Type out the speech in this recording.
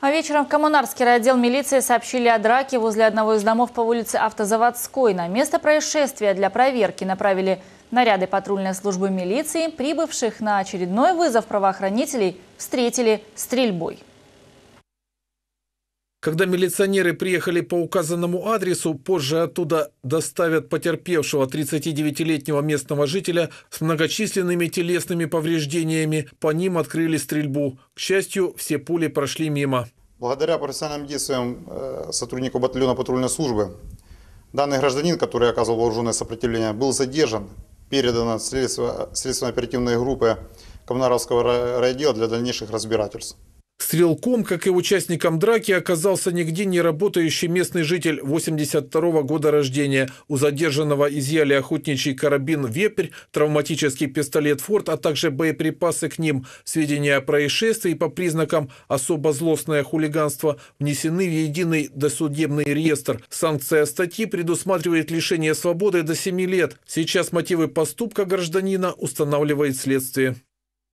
А вечером в Коммунарский райотдел милиции сообщили о драке возле одного из домов по улице Автозаводской. На место происшествия для проверки направили наряды патрульной службы милиции, прибывших на очередной вызов правоохранителей, встретили стрельбой. Когда милиционеры приехали по указанному адресу, позже оттуда доставят потерпевшего 39-летнего местного жителя с многочисленными телесными повреждениями. По ним открыли стрельбу. К счастью, все пули прошли мимо. Благодаря профессиональным действиям э, сотруднику батальона патрульной службы, данный гражданин, который оказывал вооруженное сопротивление, был задержан, передан следственно-оперативной группе Комнаровского райотдела для дальнейших разбирательств. Стрелком, как и участником драки, оказался нигде не работающий местный житель 82 -го года рождения. У задержанного изъяли охотничий карабин «Вепрь», травматический пистолет «Форд», а также боеприпасы к ним. Сведения о происшествии по признакам особо злостное хулиганство внесены в единый досудебный реестр. Санкция статьи предусматривает лишение свободы до 7 лет. Сейчас мотивы поступка гражданина устанавливает следствие.